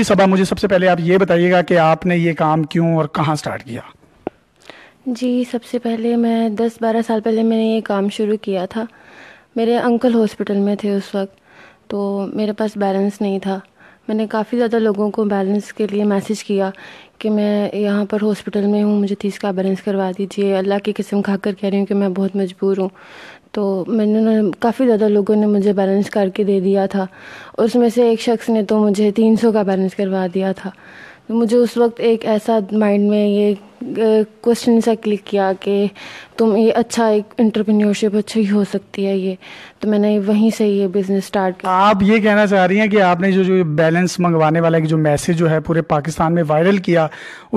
जी सभा मुझे सबसे पहले आप ये बताइएगा कि आपने ये काम क्यों और कहाँ स्टार्ट किया जी सबसे पहले मैं 10-12 साल पहले मैंने ये काम शुरू किया था मेरे अंकल हॉस्पिटल में थे उस वक्त तो मेरे पास बैलेंस नहीं था मैंने काफ़ी ज़्यादा लोगों को बैलेंस के लिए मैसेज किया कि मैं यहाँ पर हॉस्पिटल में हूँ मुझे तीस का बैलेंस करवा दीजिए अल्लाह की किस्म खा कर कह रही हूँ कि मैं बहुत मजबूर हूँ तो मैंने काफ़ी ज़्यादा लोगों ने मुझे बैलेंस करके दे दिया था उसमें से एक शख्स ने तो मुझे तीन सौ का बैलेंस करवा दिया था तो मुझे उस वक्त एक ऐसा माइंड में ये क्वेश्चन सा क्लिक किया कि तुम ये अच्छा एक इंटरप्रेन्योरशिप अच्छी हो सकती है ये तो मैंने वहीं से ये बिज़नेस स्टार्ट किया आप ये कहना चाह रही हैं कि आपने जो जो बैलेंस मंगवाने वाला जो मैसेज जो है पूरे पाकिस्तान में वायरल किया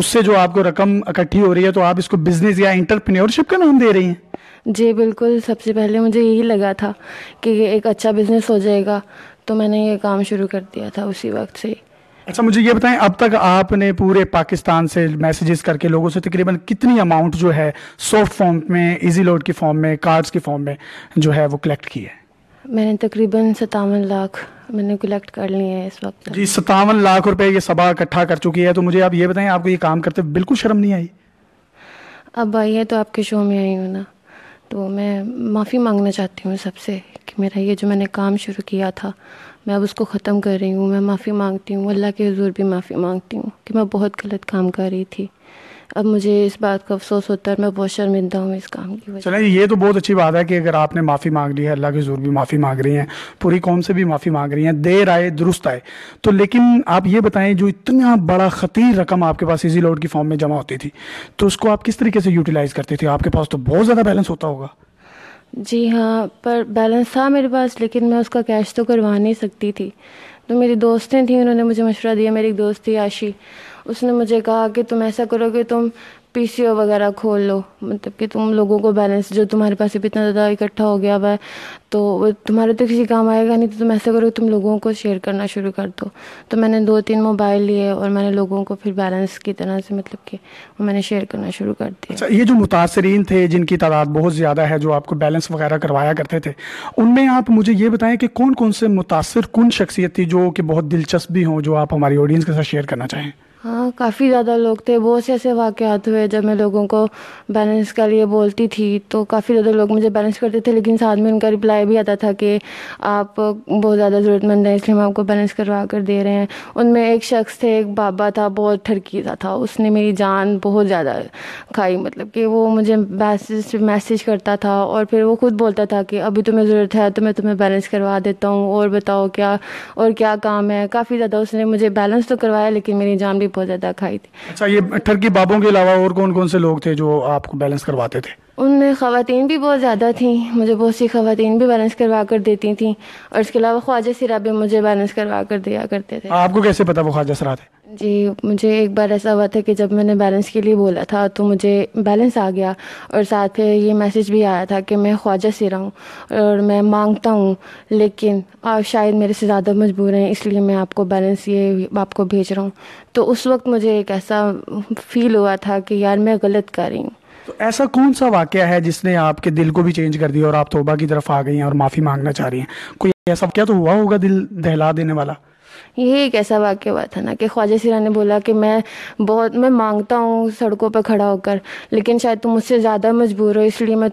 उससे जो आपको रकम इकट्ठी हो रही है तो आप इसको बिज़नेस या इंटरप्रेन्योरशिप का नाम दे रही हैं जी बिल्कुल सबसे पहले मुझे यही लगा था कि ये एक अच्छा बिज़नेस हो जाएगा तो मैंने ये काम शुरू कर दिया था उसी वक्त से अच्छा मुझे ये बताएं अब तक आपने पूरे पाकिस्तान से मैसेजेस करके लोगों से तकरीबन कितनी अमाउंट जो है सॉफ्ट फॉर्म में इजी लोड की फॉर्म में कार्ड्स की फॉर्म में जो है वो कलेक्ट की है मैंने तकरीबन सतावन लाख मैंने कलेक्ट कर लिए हैं इस वक्त जी सतावन लाख रुपए ये सभा इकट्ठा कर चुकी है तो मुझे आप ये बताएं आपको ये काम करते बिल्कुल शर्म नहीं आई अब आई है तो आपके शो में आई हूँ ना तो मैं माफ़ी मांगना चाहती हूँ सबसे कि मेरा ये जो मैंने काम शुरू किया था मैं अब उसको ख़त्म कर रही हूँ मैं माफ़ी मांगती हूँ अल्लाह के हजूर भी माफ़ी मांगती हूँ कि मैं बहुत गलत काम कर रही थी अब मुझे इस बात का अफसोस होता है मैं बहुत शर्मिंदा हूँ इस काम की वजह ये तो बहुत अच्छी बात है कि अगर आपने माफ़ी मांग ली है अल्लाह के जोर भी माफ़ी मांग रही हैं पूरी कौम से भी माफ़ी मांग रही हैं देर आए दुरुस्त आए तो लेकिन आप ये बताएं जो इतना बड़ा खतीर रकम आपके पास इजी लोड की फॉर्म में जमा होती थी तो उसको आप किस तरीके से यूटिलाइज़ करते थे आपके पास तो बहुत ज़्यादा बैलेंस होता होगा जी हाँ पर बैलेंस था मेरे पास लेकिन मैं उसका कैश तो करवा नहीं सकती थी तो मेरी दोस्तें थीं उन्होंने मुझे मशवरा दिया मेरी एक दोस्त थी आशी उसने मुझे कहा कि तुम ऐसा करोगे तुम पी वगैरह खोल लो मतलब कि तुम लोगों को बैलेंस जो तुम्हारे पास भी इतना ज़्यादा इकट्ठा हो गया है तो तुम्हारे तो किसी काम आएगा नहीं तो तुम ऐसा करो तुम लोगों को शेयर करना शुरू कर दो तो मैंने दो तीन मोबाइल लिए और मैंने लोगों को फिर बैलेंस की तरह से मतलब कि मैंने शेयर करना शुरू कर दिया अच्छा ये जो मुतासरीन थे जिनकी तादाद बहुत ज़्यादा है जो आपको बैलेंस वगैरह करवाया करते थे उनमें आप मुझे ये बताएं कि कौन कौन से मुतासर कन शख्सियत थी जो कि बहुत दिलचस्प भी हों जो आप हमारी ऑडियंस के साथ शेयर करना चाहें हाँ काफ़ी ज़्यादा लोग थे बहुत से ऐसे वाक़ात हुए जब मैं लोगों को बैलेंस के लिए बोलती थी तो काफ़ी ज़्यादा लोग मुझे बैलेंस करते थे लेकिन साथ में उनका रिप्लाई भी आता था कि आप बहुत ज़्यादा ज़रूरतमंद हैं इसलिए हम आपको बैलेंस करवा कर दे रहे हैं उनमें एक शख्स थे एक बाबा था बहुत ठरकीदा था उसने मेरी जान बहुत ज़्यादा खाई मतलब कि वो मुझे मैसेज मैसेज करता था और फिर वो खुद बोलता था कि अभी तुम्हें ज़रूरत है तो मैं तुम्हें बैलेंस करवा देता हूँ और बताओ क्या और क्या काम है काफ़ी ज़्यादा उसने मुझे बैलेंस तो करवाया लेकिन मेरी जान भी बहुत ज़्यादा खाई थी अच्छा ये ठरकी बाबों के अलावा और कौन कौन से लोग थे जो आपको बैलेंस करवाते थे उनमें ख़वान भी बहुत ज़्यादा थी मुझे बहुत सी खातन भी बैलेंस करवा कर देती थी और इसके अलावा ख्वाजा सिरा भी मुझे बैलेंस करवा कर दिया करते थे आपको कैसे पता वो ख्वाजा सिरा थे जी मुझे एक बार ऐसा हुआ था कि जब मैंने बैलेंस के लिए बोला था तो मुझे बैलेंस आ गया और साथ में ये मैसेज भी आया था कि मैं ख्वाजा सिरा हूँ और मैं मांगता हूँ लेकिन आप शायद मेरे से ज़्यादा मजबूर हैं इसलिए मैं आपको बैलेंस ये आपको भेज रहा हूँ तो उस वक्त मुझे एक ऐसा फील हुआ था कि यार मैं गलत कर रही हूँ तो ऐसा कौन सा वाक्य है जिसने आपके दिल को भी चेंज कर दिया और आप तोबा की तरफ आ गई हैं और माफ़ी मांगना चाह रही हैं कोई ऐसा क्या तो हुआ होगा दिल दहला देने वाला ये एक ऐसा वाक्य हुआ था ना कि ख्वाजा सिरा ने बोला कि मैं बहुत मैं मांगता हूँ सड़कों पर खड़ा होकर लेकिन शायद तुम मुझसे ज़्यादा मजबूर हो इसलिए मैं